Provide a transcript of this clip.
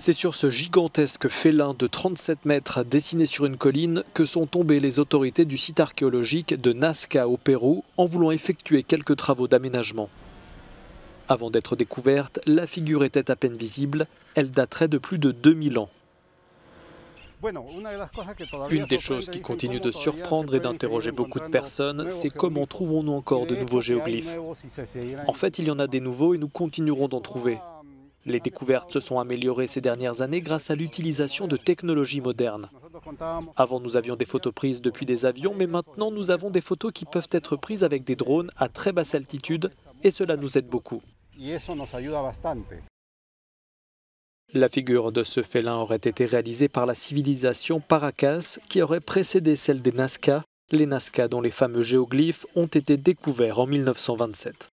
C'est sur ce gigantesque félin de 37 mètres dessiné sur une colline que sont tombées les autorités du site archéologique de Nazca au Pérou en voulant effectuer quelques travaux d'aménagement. Avant d'être découverte, la figure était à peine visible, elle daterait de plus de 2000 ans. Une des choses qui continue de surprendre et d'interroger beaucoup de personnes, c'est comment trouvons-nous encore de nouveaux géoglyphes En fait, il y en a des nouveaux et nous continuerons d'en trouver. Les découvertes se sont améliorées ces dernières années grâce à l'utilisation de technologies modernes. Avant, nous avions des photos prises depuis des avions, mais maintenant, nous avons des photos qui peuvent être prises avec des drones à très basse altitude, et cela nous aide beaucoup. La figure de ce félin aurait été réalisée par la civilisation Paracas, qui aurait précédé celle des Nazca, les Nazca dont les fameux géoglyphes ont été découverts en 1927.